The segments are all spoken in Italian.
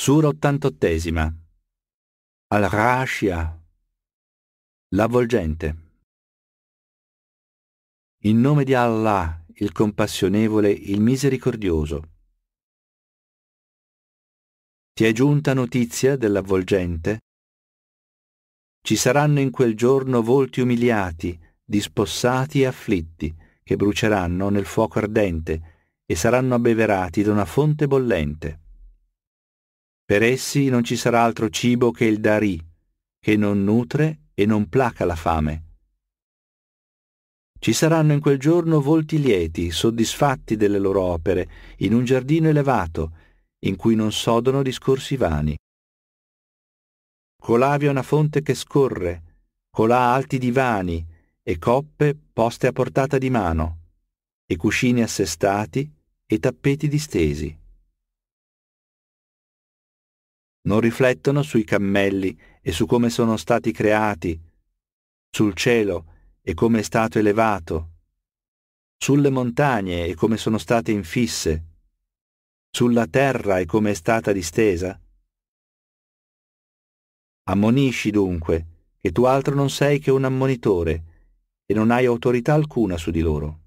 Sura 88 Al-Rashia L'avvolgente In nome di Allah, il compassionevole, il misericordioso. Ti è giunta notizia dell'avvolgente? Ci saranno in quel giorno volti umiliati, dispossati e afflitti, che bruceranno nel fuoco ardente e saranno abbeverati da una fonte bollente. Per essi non ci sarà altro cibo che il darì, che non nutre e non placa la fame. Ci saranno in quel giorno volti lieti, soddisfatti delle loro opere, in un giardino elevato, in cui non sodono discorsi vani. Colà vi è una fonte che scorre, colà alti divani e coppe poste a portata di mano, e cuscini assestati e tappeti distesi non riflettono sui cammelli e su come sono stati creati, sul cielo e come è stato elevato, sulle montagne e come sono state infisse, sulla terra e come è stata distesa? Ammonisci dunque che tu altro non sei che un ammonitore e non hai autorità alcuna su di loro.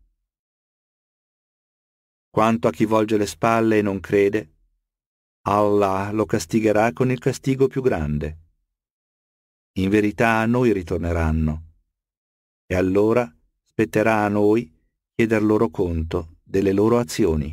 Quanto a chi volge le spalle e non crede, Allah lo castigherà con il castigo più grande. In verità a noi ritorneranno, e allora spetterà a noi chieder loro conto delle loro azioni.